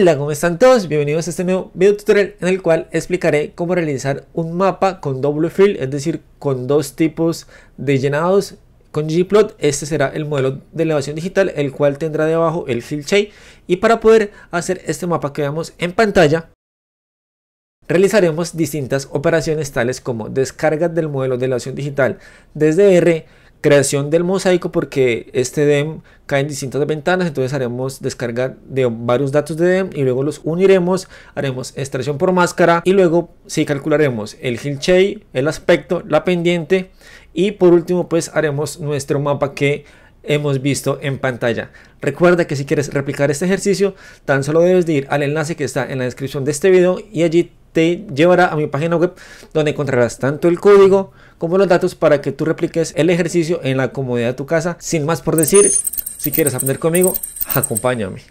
Hola, ¿cómo están todos? Bienvenidos a este nuevo video tutorial en el cual explicaré cómo realizar un mapa con doble fill, es decir, con dos tipos de llenados con Gplot. Este será el modelo de elevación digital, el cual tendrá debajo el fill chain Y para poder hacer este mapa que vemos en pantalla, realizaremos distintas operaciones tales como descargas del modelo de elevación digital desde R, creación del mosaico porque este DEM cae en distintas ventanas, entonces haremos descarga de varios datos de DEM y luego los uniremos, haremos extracción por máscara y luego sí, calcularemos el hillshade, el aspecto, la pendiente y por último pues haremos nuestro mapa que hemos visto en pantalla. Recuerda que si quieres replicar este ejercicio, tan solo debes de ir al enlace que está en la descripción de este video y allí llevará a mi página web donde encontrarás tanto el código como los datos para que tú repliques el ejercicio en la comodidad de tu casa. Sin más por decir, si quieres aprender conmigo, acompáñame.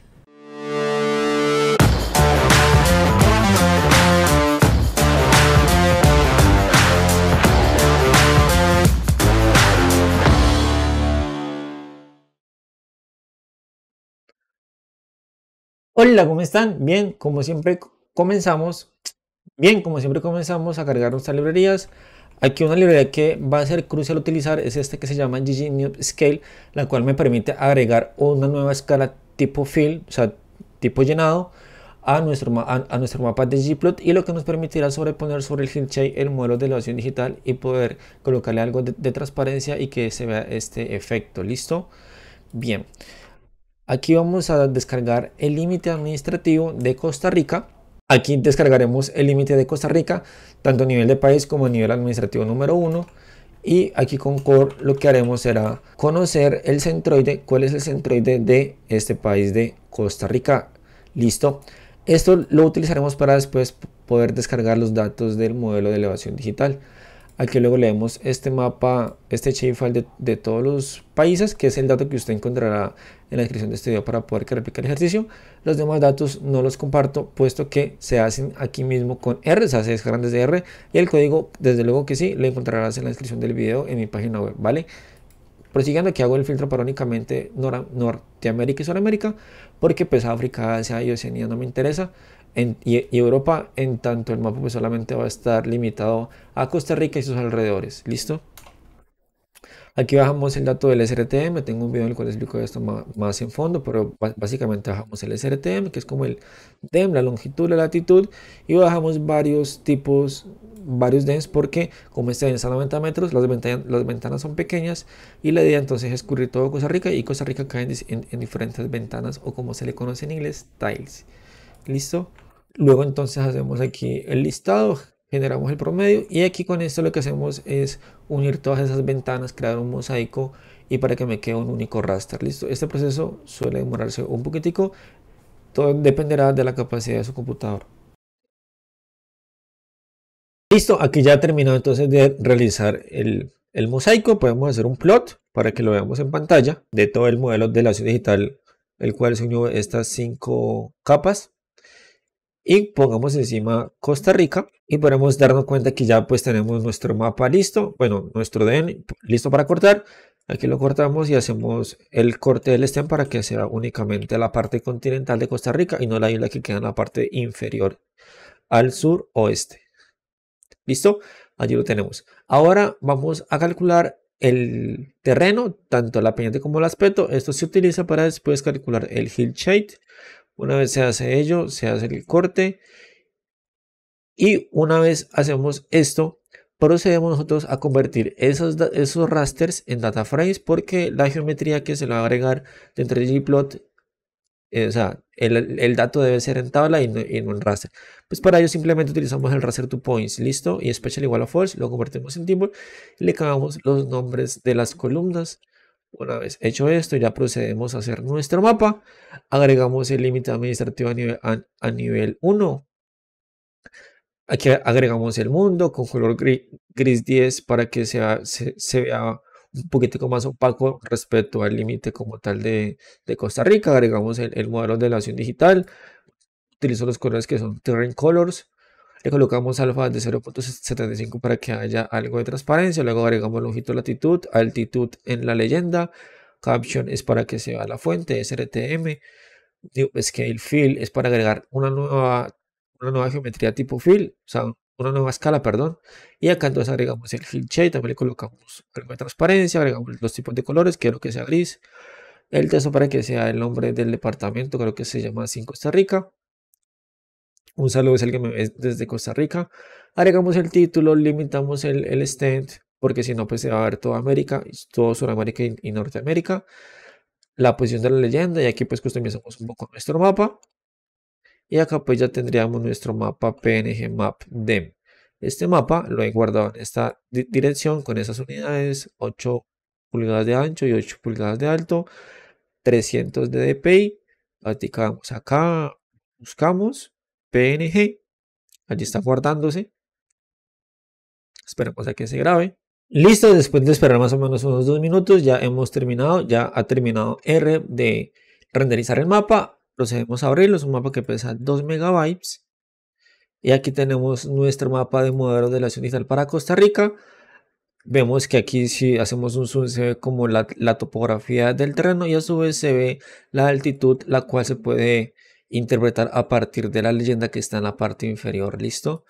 Hola, ¿cómo están? Bien, como siempre comenzamos Bien, como siempre comenzamos a cargar nuestras librerías. Aquí una librería que va a ser crucial utilizar es esta que se llama Scale, la cual me permite agregar una nueva escala tipo fill, o sea, tipo llenado, a nuestro, nuestro mapa de gplot y lo que nos permitirá sobreponer sobre el hillshade el modelo de elevación digital y poder colocarle algo de transparencia y que se vea este efecto. ¿Listo? Bien. Aquí vamos a descargar el límite administrativo de Costa Rica Aquí descargaremos el límite de Costa Rica, tanto a nivel de país como a nivel administrativo número 1. Y aquí con Core lo que haremos será conocer el centroide, cuál es el centroide de este país de Costa Rica. Listo. Esto lo utilizaremos para después poder descargar los datos del modelo de elevación digital. Aquí luego leemos este mapa, este shapefile de, de todos los países, que es el dato que usted encontrará en la descripción de este video para poder replicar el ejercicio. Los demás datos no los comparto, puesto que se hacen aquí mismo con R, o sea, se descargan R, y el código, desde luego que sí, lo encontrarás en la descripción del video en mi página web, ¿vale? Prosiguiendo, aquí hago el filtro para únicamente Norteamérica y Sudamérica, porque pues África, Asia y Oceanía no me interesa. En, y, Europa, en tanto el mapa pues solamente va a estar limitado a Costa Rica y sus alrededores. ¿Listo? Aquí bajamos el dato del SRTM, tengo un video en el cual explico esto más, en fondo, pero básicamente bajamos el SRTM, que es como el DEM, la longitud, la latitud, y bajamos varios tipos, varios DEMs, porque como este DEM está a 90 metros, las ventanas, las ventanas son pequeñas, y la idea entonces es cubrir todo Costa Rica, y Costa Rica cae en diferentes ventanas, o como se le conoce en inglés, tiles. ¿Listo? Luego entonces hacemos aquí el listado, generamos el promedio y aquí con esto lo que hacemos es unir todas esas ventanas, crear un mosaico y para que me quede un único raster. Listo, este proceso suele demorarse un poquitico, todo dependerá de la capacidad de su computador. Listo, aquí ya he terminado entonces de realizar el, mosaico, podemos hacer un plot para que lo veamos en pantalla de todo el modelo de la ciudad digital, el cual se unió estas cinco capas y pongamos encima Costa Rica y podemos darnos cuenta que ya pues tenemos nuestro mapa listo, bueno, nuestro DN listo para cortar. Aquí lo cortamos y hacemos el corte del stem para que sea únicamente la parte continental de Costa Rica y no la isla que queda en la parte inferior al sur oeste. ¿Listo? Allí lo tenemos. Ahora vamos a calcular el terreno, tanto la pendiente como el aspecto. Esto se utiliza para después calcular el hill shade una vez se hace ello, se hace el corte. Y una vez hacemos esto, procedemos nosotros a convertir esos, esos rasters en data frames porque la geometría que se le va a agregar dentro de Gplot, eh, o sea, el, dato debe ser en tabla y no, en raster. Pues para ello simplemente utilizamos el raster to points, listo, y special igual a false, lo convertimos en timbal, le cambiamos los nombres de las columnas una vez hecho esto, ya procedemos a hacer nuestro mapa. Agregamos el límite administrativo a nivel, a, nivel 1. Aquí agregamos el mundo con color gris, 10 para que sea, se, vea un poquitico más opaco respecto al límite como tal de, Costa Rica. Agregamos el, el modelo de la acción digital. Utilizo los colores que son Terrain Colors le colocamos alfa de 0.75 para que haya algo de transparencia. Luego agregamos longitud, latitud, altitud en la leyenda. Caption es para que se vea la fuente, SRTM. New Scale Fill es para agregar una nueva, una nueva geometría tipo Fill, o sea, una nueva escala, perdón. Y acá entonces agregamos el Fill Shade, también le colocamos algo de transparencia, agregamos los tipos de colores, quiero que sea gris. El texto para que sea el nombre del departamento, creo que se llama 5 Costa Rica. Un saludo es el que me ve desde Costa Rica. Agregamos el título, limitamos el, el stand, porque si no, pues se va a ver toda América, todo Sudamérica y, Norteamérica. La posición de la leyenda, y aquí pues customizamos un poco nuestro mapa. Y acá pues ya tendríamos nuestro mapa PNG Map DEM. Este mapa lo he guardado en esta dirección con esas unidades, 8 pulgadas de ancho y 8 pulgadas de alto, 300 de DPI. Platicamos acá, buscamos PNG. Allí está guardándose. esperamos a que se grabe. Listo, después de esperar más o menos unos dos minutos, ya hemos terminado, ya ha terminado R de renderizar el mapa. Procedemos a abrirlo, es un mapa que pesa 2 megabytes. Y aquí tenemos nuestro mapa de modelos de la ciudad para Costa Rica. Vemos que aquí si hacemos un zoom se ve como la, la topografía del terreno y a su vez se ve la altitud la cual se puede interpretar a partir de la leyenda que está en la parte inferior, ¿listo?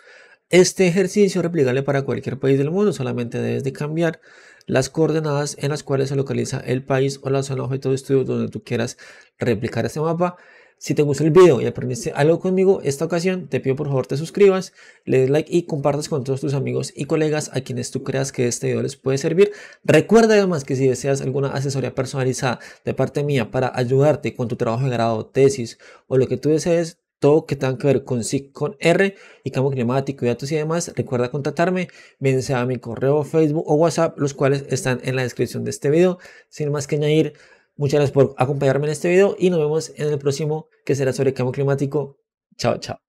Este ejercicio es replicable para cualquier país del mundo, solamente debes de cambiar las coordenadas en las cuales se localiza el país o la zona objeto de estudio donde tú quieras replicar este mapa si te gustó el video y aprendiste algo conmigo esta ocasión, te pido por favor te suscribas, le des like y compartas con todos tus amigos y colegas a quienes tú creas que este video les puede servir. Recuerda además que si deseas alguna asesoría personalizada de parte mía para ayudarte con tu trabajo de grado, tesis o lo que tú desees, todo que tenga que ver con SIC, con R y cambio climático y datos y demás, recuerda contactarme, bien sea a mi correo, Facebook o WhatsApp, los cuales están en la descripción de este video. Sin más que añadir, Muchas gracias por acompañarme en este video y nos vemos en el próximo que será sobre cambio climático. Chao, chao.